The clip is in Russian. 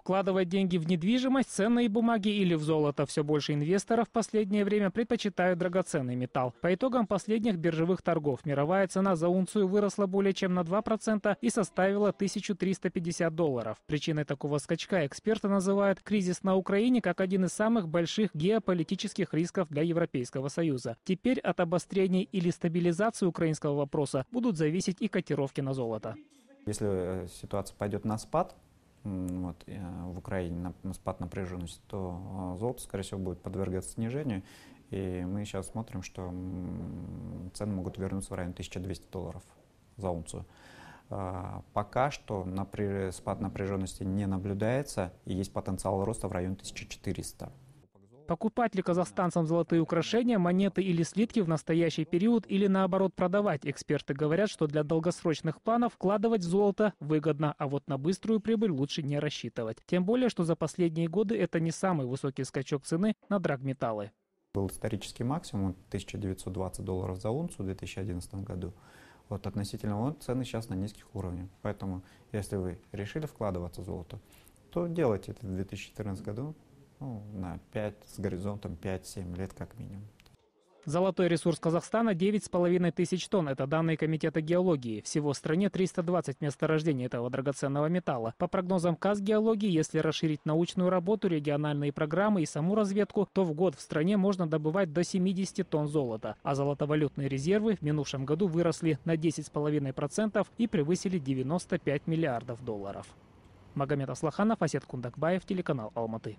Вкладывать деньги в недвижимость, ценные бумаги или в золото все больше инвесторов в последнее время предпочитают драгоценный металл. По итогам последних биржевых торгов мировая цена за унцию выросла более чем на 2% и составила 1350 долларов. Причиной такого скачка эксперты называют кризис на Украине как один из самых больших геополитических рисков для Европейского Союза. Теперь от обострения или стабилизации украинского вопроса будут зависеть и котировки на золото. Если э, ситуация пойдет на спад, вот, э, в Украине на спад напряженности, то э, золото, скорее всего, будет подвергаться снижению. И мы сейчас смотрим, что цены могут вернуться в район 1200 долларов за унцию. А, пока что напряж... спад напряженности не наблюдается, и есть потенциал роста в район 1400. Покупать ли казахстанцам золотые украшения, монеты или слитки в настоящий период или наоборот продавать? Эксперты говорят, что для долгосрочных планов вкладывать в золото выгодно, а вот на быструю прибыль лучше не рассчитывать. Тем более, что за последние годы это не самый высокий скачок цены на драгметаллы. Был исторический максимум 1920 долларов за унцию в 2011 году. Вот относительно он цены сейчас на низких уровнях. Поэтому, если вы решили вкладываться в золото, то делайте это в 2014 году, ну, на 5, с горизонтом 5-7 лет как минимум. Золотой ресурс Казахстана – 9,5 тысяч тонн. Это данные Комитета геологии. Всего в стране 320 месторождений этого драгоценного металла. По прогнозам Казгеологии, если расширить научную работу, региональные программы и саму разведку, то в год в стране можно добывать до 70 тонн золота. А золотовалютные резервы в минувшем году выросли на 10,5% и превысили 95 миллиардов долларов. Магомед Аслаханов, Асет Кундакбаев, телеканал Алматы.